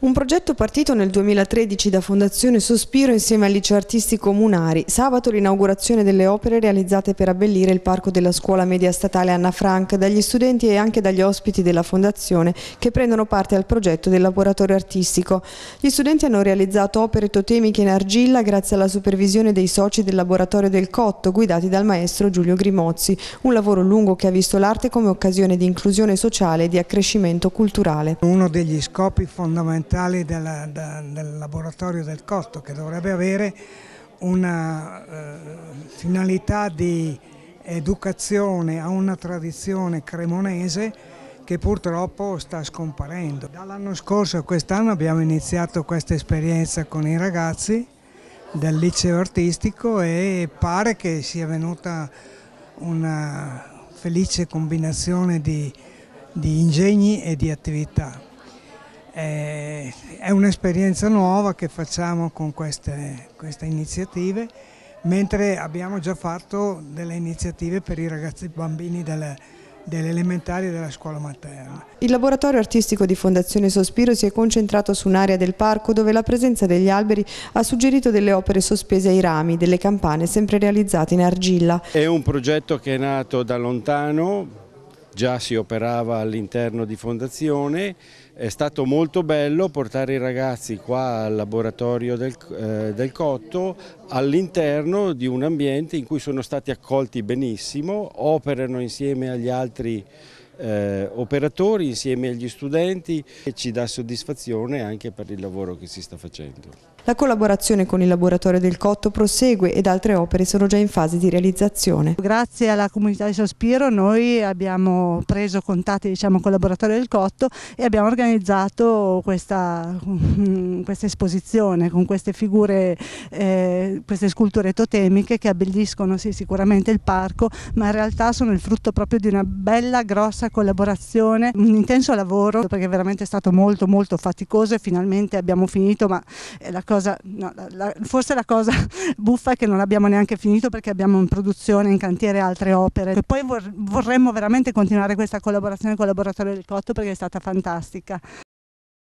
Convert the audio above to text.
Un progetto partito nel 2013 da Fondazione Sospiro insieme al Liceo Artisti Comunari. Sabato l'inaugurazione delle opere realizzate per abbellire il parco della scuola media statale Anna Frank dagli studenti e anche dagli ospiti della Fondazione che prendono parte al progetto del laboratorio artistico. Gli studenti hanno realizzato opere totemiche in argilla grazie alla supervisione dei soci del laboratorio del Cotto guidati dal maestro Giulio Grimozzi. Un lavoro lungo che ha visto l'arte come occasione di inclusione sociale e di accrescimento culturale. Uno degli scopi fondamentali fondamentali del, del, laboratorio del costo che dovrebbe avere una eh, finalità di educazione a una tradizione cremonese che purtroppo sta scomparendo. Dall'anno scorso a quest'anno abbiamo iniziato questa esperienza con i ragazzi del liceo artistico e pare che sia venuta una felice combinazione di, di ingegni e di attività. Eh, è un'esperienza nuova che facciamo con queste, queste, iniziative, mentre abbiamo già fatto delle iniziative per i ragazzi i bambini delle, delle elementari e della scuola materna. Il laboratorio artistico di Fondazione Sospiro si è concentrato su un'area del parco dove la presenza degli alberi ha suggerito delle opere sospese ai rami, delle campane sempre realizzate in argilla. È un progetto che è nato da lontano già si operava all'interno di fondazione, è stato molto bello portare i ragazzi qua al laboratorio del, eh, del Cotto all'interno di un ambiente in cui sono stati accolti benissimo, operano insieme agli altri eh, operatori insieme agli studenti e ci dà soddisfazione anche per il lavoro che si sta facendo. La collaborazione con il laboratorio del Cotto prosegue ed altre opere sono già in fase di realizzazione. Grazie alla comunità di Sospiro noi abbiamo preso contatti diciamo, con il laboratorio del Cotto e abbiamo organizzato questa, mm, questa esposizione con queste figure, eh, queste sculture totemiche che abbelliscono sì, sicuramente il parco ma in realtà sono il frutto proprio di una bella grossa un'intensa collaborazione, un intenso lavoro perché veramente è stato molto molto faticoso e finalmente abbiamo finito ma la cosa, no, la, la, forse la cosa buffa è che non abbiamo neanche finito perché abbiamo in produzione, in cantiere altre opere e poi vorremmo veramente continuare questa collaborazione con il laboratorio del Cotto perché è stata fantastica.